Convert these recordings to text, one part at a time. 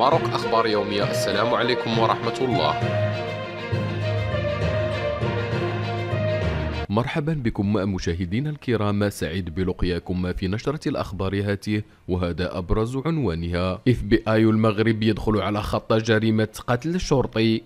ماروك أخبار يومية السلام عليكم ورحمة الله مرحبا بكم مشاهدينا الكرام سعيد بلقياكم في نشرة الأخبار هاته وهذا أبرز عنوانها إف بي آي المغرب يدخل على خط جريمة قتل الشرطي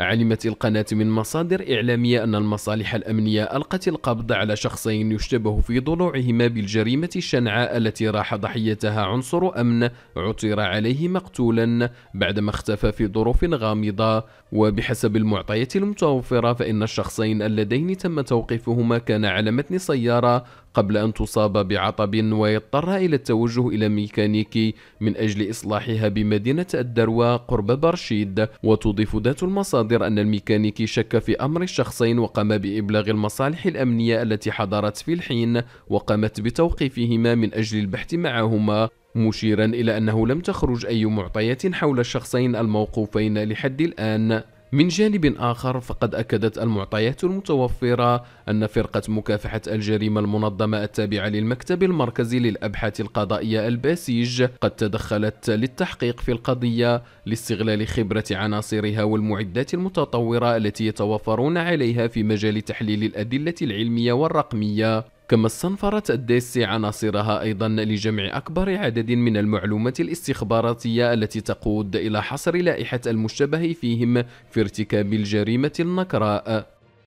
علمت القناة من مصادر إعلامية أن المصالح الأمنية ألقت القبض على شخصين يشتبه في ضلوعهما بالجريمة الشنعاء التي راح ضحيتها عنصر أمن عثر عليه مقتولا بعدما اختفى في ظروف غامضة وبحسب المعطيات المتوفرة فإن الشخصين اللذين تم توقيفهما كان على متن سيارة قبل أن تصاب بعطب ويضطر إلى التوجه إلى ميكانيكي من أجل إصلاحها بمدينة الدروة قرب برشيد وتضيف ذات المصادر أن الميكانيكي شك في أمر الشخصين وقام بإبلاغ المصالح الأمنية التي حضرت في الحين وقامت بتوقيفهما من أجل البحث معهما مشيرا إلى أنه لم تخرج أي معطيات حول الشخصين الموقوفين لحد الآن من جانب آخر فقد أكدت المعطيات المتوفرة أن فرقة مكافحة الجريمة المنظمة التابعة للمكتب المركزي للأبحاث القضائية الباسيج قد تدخلت للتحقيق في القضية لاستغلال خبرة عناصرها والمعدات المتطورة التي يتوفرون عليها في مجال تحليل الأدلة العلمية والرقمية كما استنفرت الديسي عناصرها أيضا لجمع أكبر عدد من المعلومات الاستخباراتية التي تقود إلى حصر لائحة المشتبه فيهم في ارتكاب الجريمة النكراء